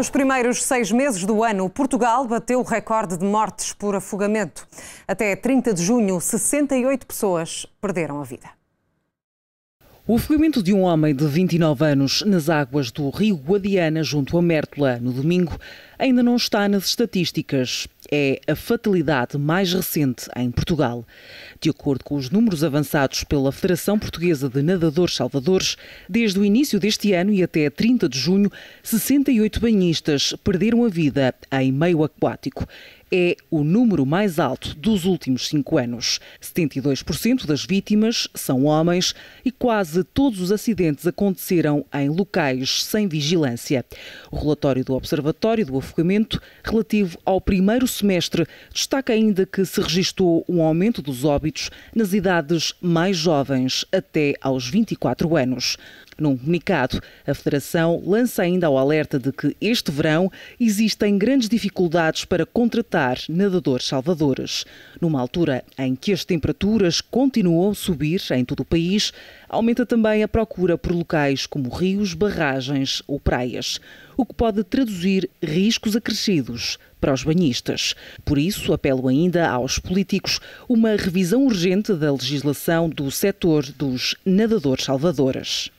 Nos primeiros seis meses do ano, Portugal bateu o recorde de mortes por afogamento. Até 30 de junho, 68 pessoas perderam a vida. O afogamento de um homem de 29 anos nas águas do rio Guadiana, junto a Mértola, no domingo, ainda não está nas estatísticas é a fatalidade mais recente em Portugal. De acordo com os números avançados pela Federação Portuguesa de Nadadores Salvadores, desde o início deste ano e até 30 de junho, 68 banhistas perderam a vida em meio aquático é o número mais alto dos últimos cinco anos. 72% das vítimas são homens e quase todos os acidentes aconteceram em locais sem vigilância. O relatório do Observatório do Afogamento, relativo ao primeiro semestre, destaca ainda que se registrou um aumento dos óbitos nas idades mais jovens, até aos 24 anos. Num comunicado, a Federação lança ainda o alerta de que este verão existem grandes dificuldades para contratar nadadores salvadores. Numa altura em que as temperaturas continuam a subir em todo o país, aumenta também a procura por locais como rios, barragens ou praias, o que pode traduzir riscos acrescidos para os banhistas. Por isso, apelo ainda aos políticos uma revisão urgente da legislação do setor dos nadadores salvadores.